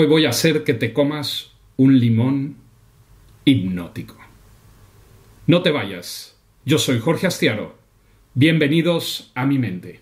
Hoy voy a hacer que te comas un limón hipnótico. No te vayas. Yo soy Jorge Astiaro. Bienvenidos a mi mente.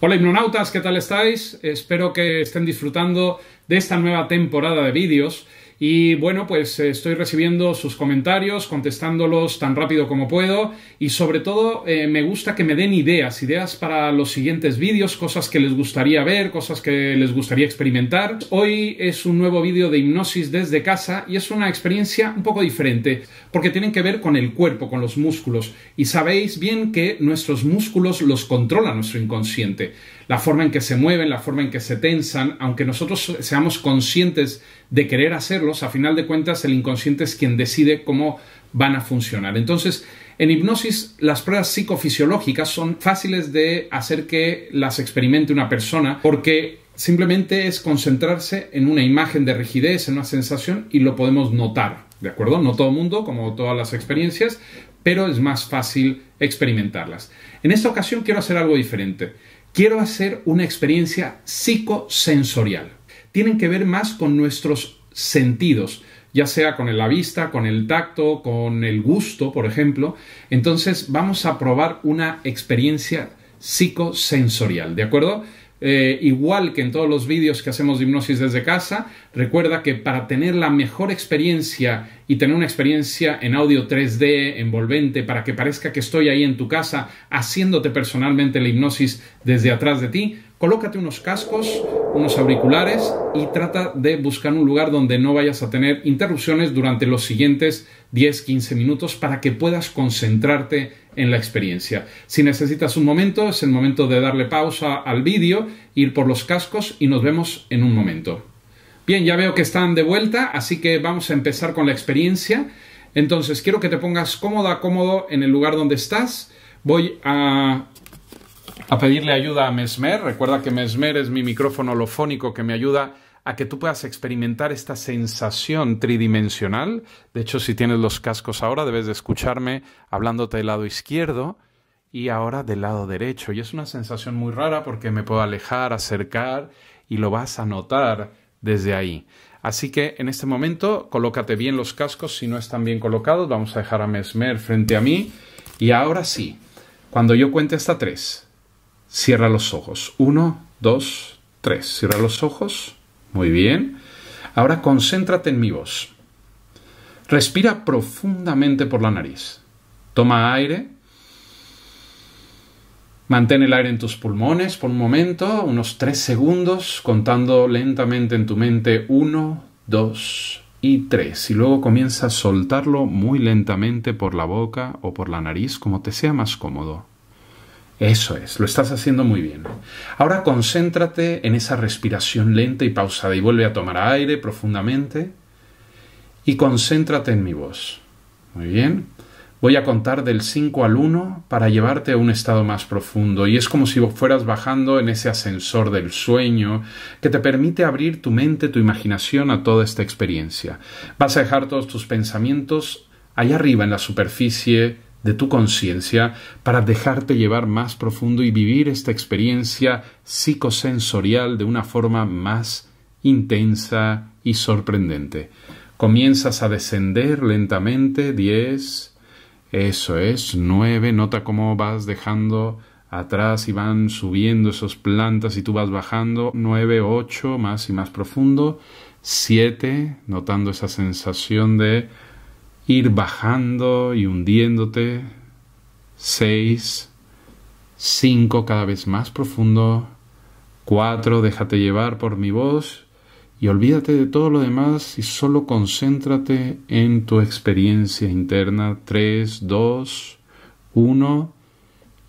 Hola hipnonautas, ¿qué tal estáis? Espero que estén disfrutando de esta nueva temporada de vídeos y bueno, pues eh, estoy recibiendo sus comentarios, contestándolos tan rápido como puedo y sobre todo eh, me gusta que me den ideas, ideas para los siguientes vídeos, cosas que les gustaría ver, cosas que les gustaría experimentar. Hoy es un nuevo vídeo de hipnosis desde casa y es una experiencia un poco diferente porque tienen que ver con el cuerpo, con los músculos y sabéis bien que nuestros músculos los controla nuestro inconsciente la forma en que se mueven, la forma en que se tensan, aunque nosotros seamos conscientes de querer hacerlos, a final de cuentas el inconsciente es quien decide cómo van a funcionar. Entonces, en hipnosis las pruebas psicofisiológicas son fáciles de hacer que las experimente una persona porque simplemente es concentrarse en una imagen de rigidez, en una sensación y lo podemos notar, ¿de acuerdo? No todo el mundo, como todas las experiencias, pero es más fácil experimentarlas. En esta ocasión quiero hacer algo diferente. Quiero hacer una experiencia psicosensorial. Tienen que ver más con nuestros sentidos, ya sea con la vista, con el tacto, con el gusto, por ejemplo. Entonces vamos a probar una experiencia psicosensorial, ¿de acuerdo? Eh, igual que en todos los vídeos que hacemos de hipnosis desde casa, recuerda que para tener la mejor experiencia y tener una experiencia en audio 3D envolvente para que parezca que estoy ahí en tu casa haciéndote personalmente la hipnosis desde atrás de ti, colócate unos cascos, unos auriculares y trata de buscar un lugar donde no vayas a tener interrupciones durante los siguientes 10-15 minutos para que puedas concentrarte en la experiencia. Si necesitas un momento, es el momento de darle pausa al vídeo, ir por los cascos y nos vemos en un momento. Bien, ya veo que están de vuelta, así que vamos a empezar con la experiencia. Entonces, quiero que te pongas cómoda, cómodo en el lugar donde estás. Voy a a pedirle ayuda a Mesmer. Recuerda que Mesmer es mi micrófono holofónico que me ayuda a que tú puedas experimentar esta sensación tridimensional. De hecho, si tienes los cascos ahora, debes de escucharme hablándote del lado izquierdo y ahora del lado derecho. Y es una sensación muy rara porque me puedo alejar, acercar y lo vas a notar desde ahí. Así que en este momento colócate bien los cascos si no están bien colocados. Vamos a dejar a Mesmer frente a mí. Y ahora sí, cuando yo cuente hasta tres, Cierra los ojos. Uno, dos, tres. Cierra los ojos. Muy bien. Ahora concéntrate en mi voz. Respira profundamente por la nariz. Toma aire. Mantén el aire en tus pulmones por un momento, unos tres segundos, contando lentamente en tu mente uno, dos y tres. Y luego comienza a soltarlo muy lentamente por la boca o por la nariz, como te sea más cómodo. Eso es, lo estás haciendo muy bien. Ahora concéntrate en esa respiración lenta y pausada y vuelve a tomar aire profundamente y concéntrate en mi voz. Muy bien. Voy a contar del 5 al 1 para llevarte a un estado más profundo y es como si fueras bajando en ese ascensor del sueño que te permite abrir tu mente, tu imaginación a toda esta experiencia. Vas a dejar todos tus pensamientos allá arriba en la superficie de tu conciencia para dejarte llevar más profundo y vivir esta experiencia psicosensorial de una forma más intensa y sorprendente. Comienzas a descender lentamente, 10, eso es, 9, nota cómo vas dejando atrás y van subiendo esas plantas y tú vas bajando, 9, 8, más y más profundo, 7, notando esa sensación de ir bajando y hundiéndote. Seis, cinco cada vez más profundo. Cuatro, déjate llevar por mi voz y olvídate de todo lo demás y solo concéntrate en tu experiencia interna. Tres, dos, uno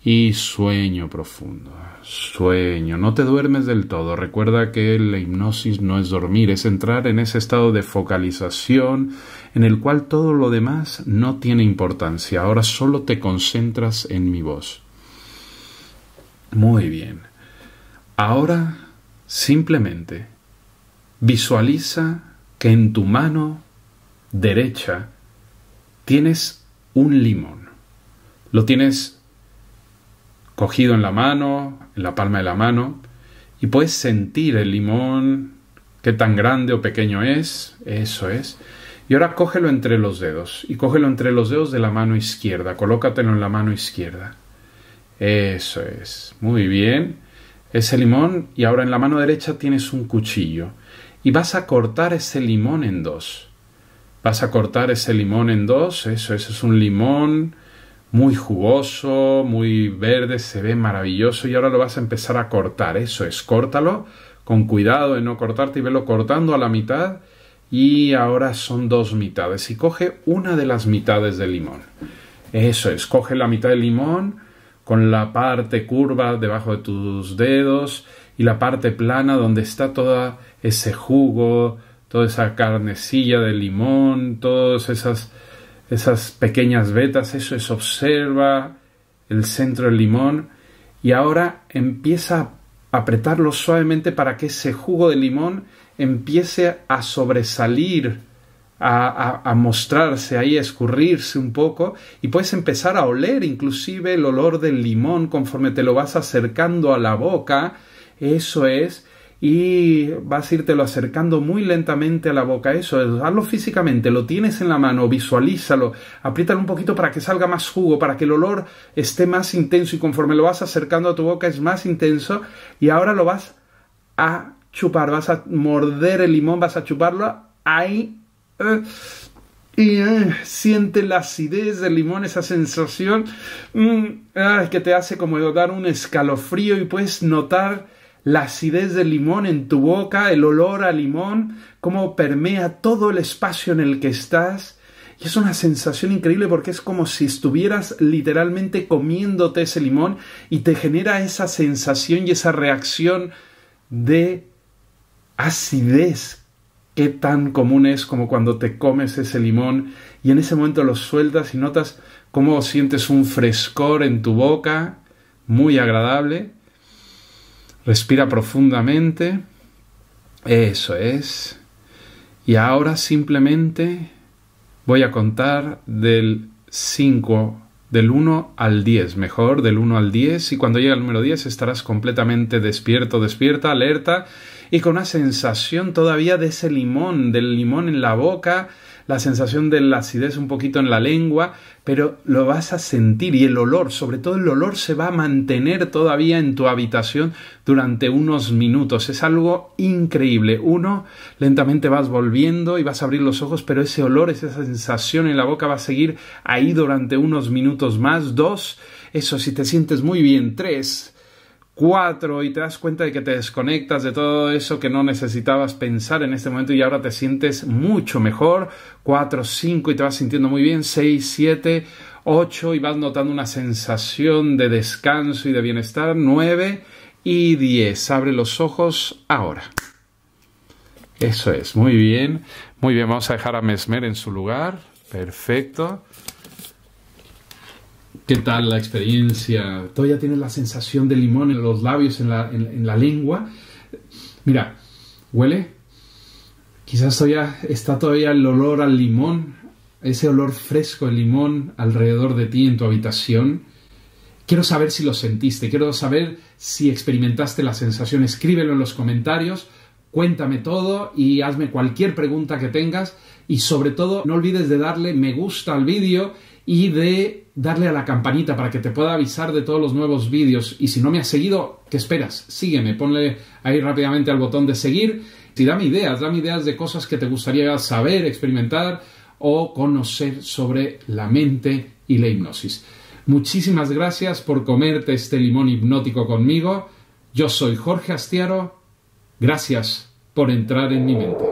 y sueño profundo. Sueño. No te duermes del todo. Recuerda que la hipnosis no es dormir, es entrar en ese estado de focalización en el cual todo lo demás no tiene importancia. Ahora solo te concentras en mi voz. Muy bien. Ahora simplemente visualiza que en tu mano derecha tienes un limón. Lo tienes cogido en la mano, en la palma de la mano, y puedes sentir el limón, qué tan grande o pequeño es, eso es. Y ahora cógelo entre los dedos, y cógelo entre los dedos de la mano izquierda, colócatelo en la mano izquierda. Eso es, muy bien. Ese limón, y ahora en la mano derecha tienes un cuchillo, y vas a cortar ese limón en dos. Vas a cortar ese limón en dos, eso, eso es un limón muy jugoso, muy verde, se ve maravilloso y ahora lo vas a empezar a cortar. Eso es, córtalo con cuidado de no cortarte y velo cortando a la mitad y ahora son dos mitades y coge una de las mitades del limón. Eso es, coge la mitad del limón con la parte curva debajo de tus dedos y la parte plana donde está todo ese jugo, toda esa carnecilla de limón, todas esas esas pequeñas vetas, eso es observa el centro del limón y ahora empieza a apretarlo suavemente para que ese jugo de limón empiece a sobresalir, a, a, mostrarse ahí, a escurrirse un poco y puedes empezar a oler inclusive el olor del limón conforme te lo vas acercando a la boca. Eso es y vas a írtelo acercando muy lentamente a la boca. Eso es, hazlo físicamente, lo tienes en la mano, visualízalo, apriétalo un poquito para que salga más jugo, para que el olor esté más intenso y conforme lo vas acercando a tu boca es más intenso y ahora lo vas a chupar, vas a morder el limón, vas a chuparlo ahí. Eh, y eh, siente la acidez del limón, esa sensación mm, que te hace como dar un escalofrío y puedes notar la acidez del limón en tu boca, el olor a limón, cómo permea todo el espacio en el que estás. Y es una sensación increíble porque es como si estuvieras literalmente comiéndote ese limón y te genera esa sensación y esa reacción de acidez que tan común es como cuando te comes ese limón y en ese momento lo sueltas y notas cómo sientes un frescor en tu boca muy agradable Respira profundamente. Eso es. Y ahora simplemente voy a contar del 5, del 1 al 10, mejor, del 1 al 10. Y cuando llegue al número 10 estarás completamente despierto, despierta, alerta y con una sensación todavía de ese limón, del limón en la boca, la sensación de la acidez un poquito en la lengua, pero lo vas a sentir y el olor, sobre todo el olor se va a mantener todavía en tu habitación durante unos minutos. Es algo increíble. Uno, lentamente vas volviendo y vas a abrir los ojos, pero ese olor, esa sensación en la boca va a seguir ahí durante unos minutos más. Dos, eso si te sientes muy bien. Tres, 4 y te das cuenta de que te desconectas de todo eso que no necesitabas pensar en este momento y ahora te sientes mucho mejor. 4, 5 y te vas sintiendo muy bien. 6, 7, 8 y vas notando una sensación de descanso y de bienestar. 9 y 10. Abre los ojos ahora. Eso es, muy bien. Muy bien, vamos a dejar a Mesmer en su lugar. Perfecto. ¿Qué tal la experiencia? Todavía tienes la sensación de limón en los labios, en la, lengua. Mira, huele. Quizás todavía está todavía el olor al limón, ese olor fresco de limón alrededor de ti en tu habitación. Quiero saber si lo sentiste, quiero saber si experimentaste la sensación. Escríbelo en los comentarios, cuéntame todo y hazme cualquier pregunta que tengas. Y sobre todo, no olvides de darle me gusta al vídeo y de darle a la campanita para que te pueda avisar de todos los nuevos vídeos. Y si no me has seguido, ¿qué esperas? Sígueme, ponle ahí rápidamente al botón de seguir y dame ideas, dame ideas de cosas que te gustaría saber, experimentar o conocer sobre la mente y la hipnosis. Muchísimas gracias por comerte este limón hipnótico conmigo. Yo soy Jorge Astiaro. Gracias por entrar en mi mente.